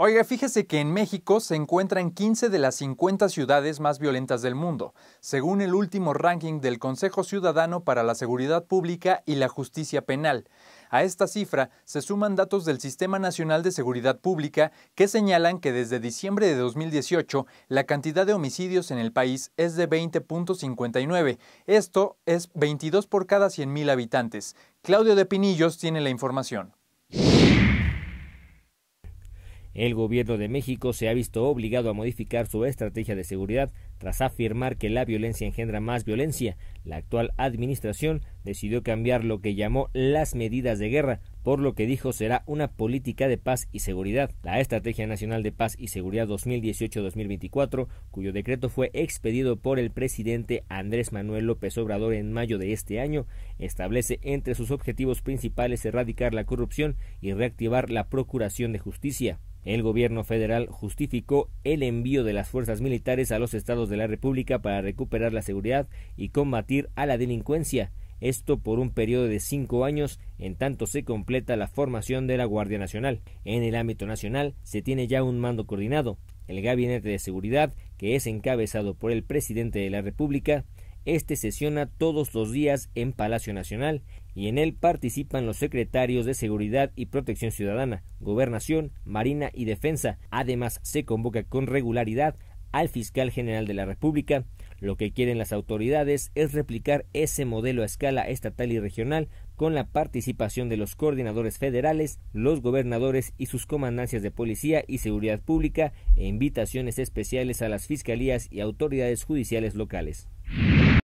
Oiga, fíjese que en México se encuentran 15 de las 50 ciudades más violentas del mundo, según el último ranking del Consejo Ciudadano para la Seguridad Pública y la Justicia Penal. A esta cifra se suman datos del Sistema Nacional de Seguridad Pública que señalan que desde diciembre de 2018 la cantidad de homicidios en el país es de 20.59. Esto es 22 por cada 100.000 habitantes. Claudio de Pinillos tiene la información el gobierno de México se ha visto obligado a modificar su estrategia de seguridad tras afirmar que la violencia engendra más violencia, la actual administración decidió cambiar lo que llamó las medidas de guerra por lo que dijo será una política de paz y seguridad. La Estrategia Nacional de Paz y Seguridad 2018-2024, cuyo decreto fue expedido por el presidente Andrés Manuel López Obrador en mayo de este año, establece entre sus objetivos principales erradicar la corrupción y reactivar la procuración de justicia. El gobierno federal justificó el envío de las fuerzas militares a los estados de la República para recuperar la seguridad y combatir a la delincuencia, esto por un periodo de cinco años, en tanto se completa la formación de la Guardia Nacional. En el ámbito nacional se tiene ya un mando coordinado, el Gabinete de Seguridad, que es encabezado por el presidente de la República, este sesiona todos los días en Palacio Nacional y en él participan los secretarios de Seguridad y Protección Ciudadana, Gobernación, Marina y Defensa. Además, se convoca con regularidad al fiscal general de la República. Lo que quieren las autoridades es replicar ese modelo a escala estatal y regional con la participación de los coordinadores federales, los gobernadores y sus comandancias de policía y seguridad pública e invitaciones especiales a las fiscalías y autoridades judiciales locales.